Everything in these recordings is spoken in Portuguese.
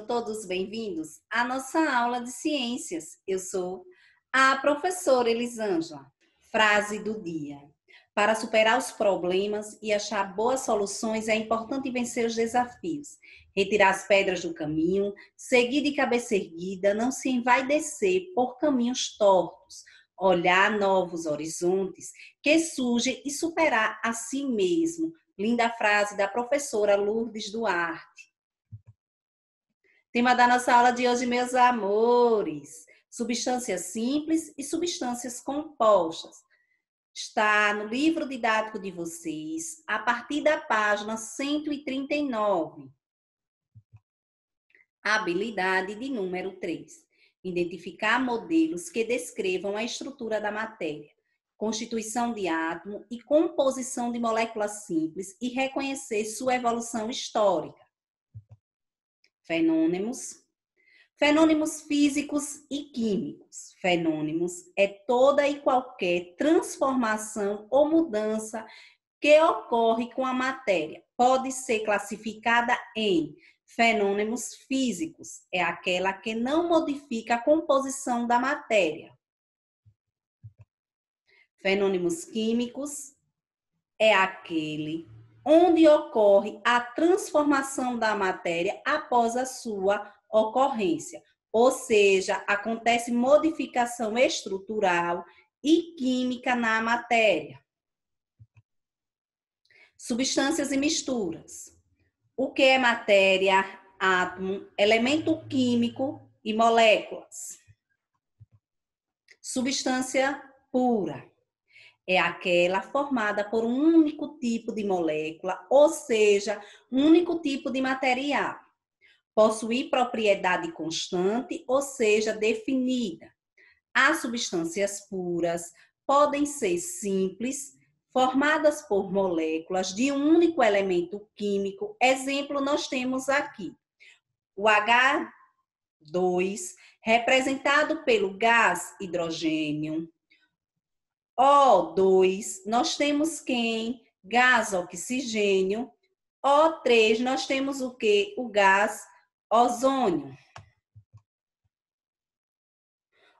Sejam todos bem-vindos à nossa aula de ciências. Eu sou a professora Elisângela. Frase do dia: Para superar os problemas e achar boas soluções, é importante vencer os desafios, retirar as pedras do caminho, seguir de cabeça erguida, não se envaidecer por caminhos tortos, olhar novos horizontes que surgem e superar a si mesmo. Linda frase da professora Lourdes Duarte. Tema da nossa aula de hoje, meus amores: substâncias simples e substâncias compostas. Está no livro didático de vocês, a partir da página 139. Habilidade de número 3. Identificar modelos que descrevam a estrutura da matéria, constituição de átomo e composição de moléculas simples e reconhecer sua evolução histórica fenômenos, fenômenos físicos e químicos. Fenômenos é toda e qualquer transformação ou mudança que ocorre com a matéria. Pode ser classificada em fenômenos físicos, é aquela que não modifica a composição da matéria. Fenômenos químicos é aquele onde ocorre a transformação da matéria após a sua ocorrência, ou seja, acontece modificação estrutural e química na matéria. Substâncias e misturas. O que é matéria, átomo, elemento químico e moléculas? Substância pura é aquela formada por um único tipo de molécula, ou seja, um único tipo de material. Possuir propriedade constante, ou seja, definida. As substâncias puras podem ser simples, formadas por moléculas de um único elemento químico. Exemplo, nós temos aqui o H2, representado pelo gás hidrogênio, o2, nós temos quem? Gás oxigênio. O3, nós temos o que? O gás ozônio.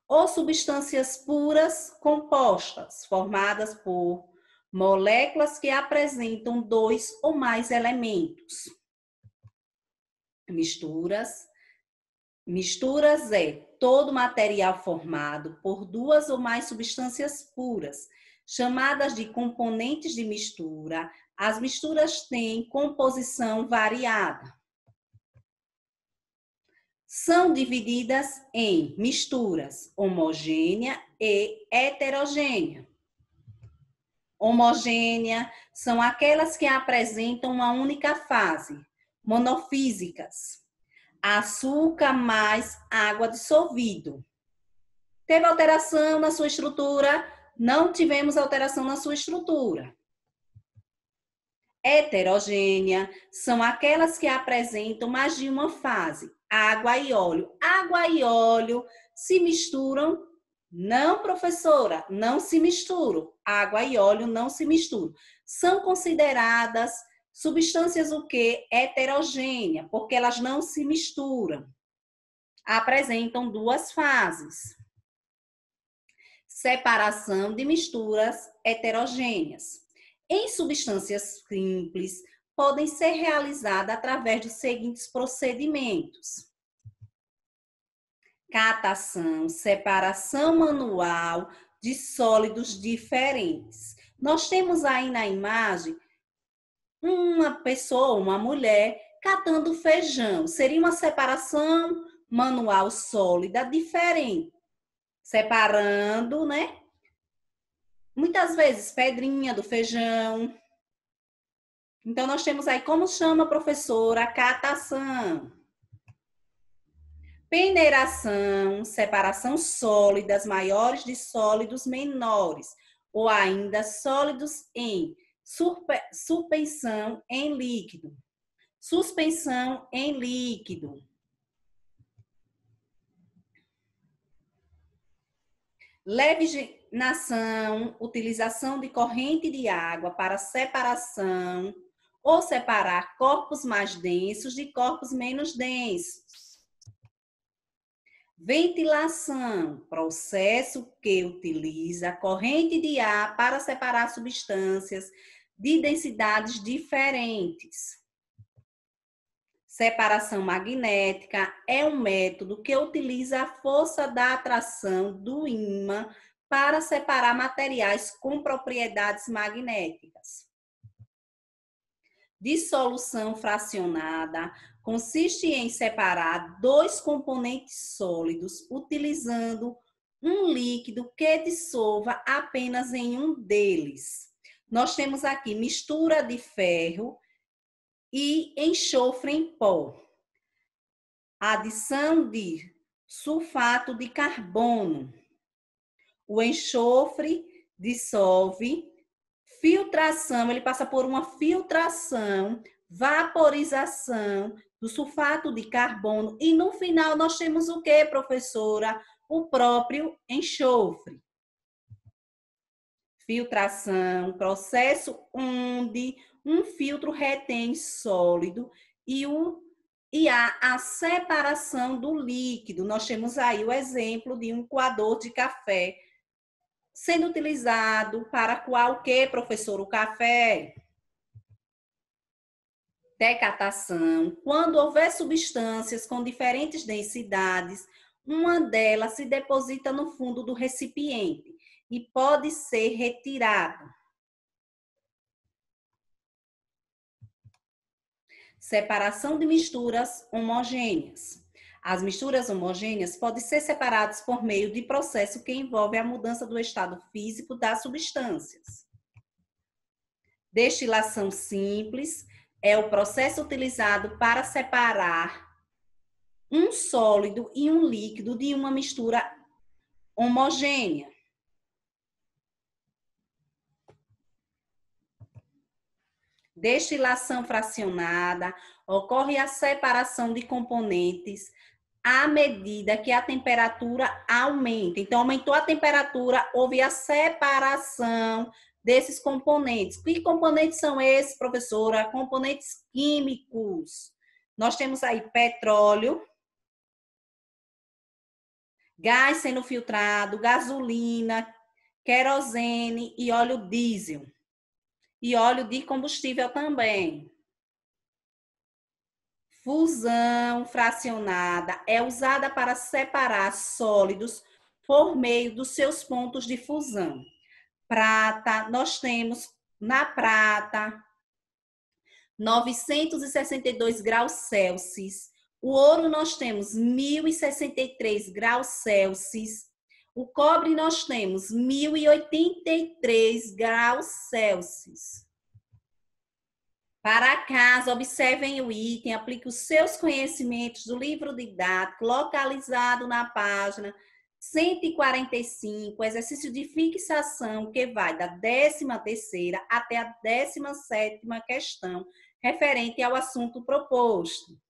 Ou substâncias puras compostas, formadas por moléculas que apresentam dois ou mais elementos. Misturas Misturas é todo material formado por duas ou mais substâncias puras, chamadas de componentes de mistura. As misturas têm composição variada. São divididas em misturas homogênea e heterogênea. Homogênea são aquelas que apresentam uma única fase, monofísicas açúcar mais água dissolvido. Teve alteração na sua estrutura? Não tivemos alteração na sua estrutura. Heterogênea são aquelas que apresentam mais de uma fase, água e óleo. Água e óleo se misturam? Não, professora, não se misturam. Água e óleo não se misturam. São consideradas Substâncias o quê? Heterogênea, porque elas não se misturam. Apresentam duas fases. Separação de misturas heterogêneas. Em substâncias simples, podem ser realizadas através dos seguintes procedimentos catação, separação manual de sólidos diferentes. Nós temos aí na imagem uma pessoa, uma mulher, catando feijão. Seria uma separação manual sólida diferente. Separando, né? Muitas vezes pedrinha do feijão. Então nós temos aí como chama a professora catação. Peneiração, separação sólidas maiores de sólidos menores ou ainda sólidos em Surpe, suspensão em líquido. Suspensão em líquido. nação, utilização de corrente de água para separação ou separar corpos mais densos de corpos menos densos. Ventilação, processo que utiliza corrente de ar para separar substâncias de densidades diferentes. Separação magnética é um método que utiliza a força da atração do ímã para separar materiais com propriedades magnéticas. Dissolução fracionada consiste em separar dois componentes sólidos utilizando um líquido que dissolva apenas em um deles nós temos aqui mistura de ferro e enxofre em pó. adição de sulfato de carbono. O enxofre dissolve, filtração, ele passa por uma filtração, vaporização do sulfato de carbono e no final nós temos o que, professora? O próprio enxofre filtração, processo onde um filtro retém sólido e, o, e há a separação do líquido. Nós temos aí o exemplo de um coador de café sendo utilizado para qual professor, o café? Decatação. Quando houver substâncias com diferentes densidades, uma delas se deposita no fundo do recipiente e pode ser retirado. Separação de misturas homogêneas. As misturas homogêneas podem ser separadas por meio de processo que envolve a mudança do estado físico das substâncias. Destilação simples é o processo utilizado para separar um sólido e um líquido de uma mistura homogênea. destilação fracionada, ocorre a separação de componentes à medida que a temperatura aumenta. Então, aumentou a temperatura, houve a separação desses componentes. Que componentes são esses, professora? Componentes químicos. Nós temos aí petróleo, gás sendo filtrado, gasolina, querosene e óleo diesel e óleo de combustível também. Fusão fracionada é usada para separar sólidos por meio dos seus pontos de fusão. Prata, nós temos na prata 962 graus Celsius. O ouro nós temos 1063 graus Celsius o cobre nós temos 1083 graus Celsius. Para casa, observem o item, aplique os seus conhecimentos do livro didático localizado na página 145, exercício de fixação que vai da 13ª até a 17ª questão, referente ao assunto proposto.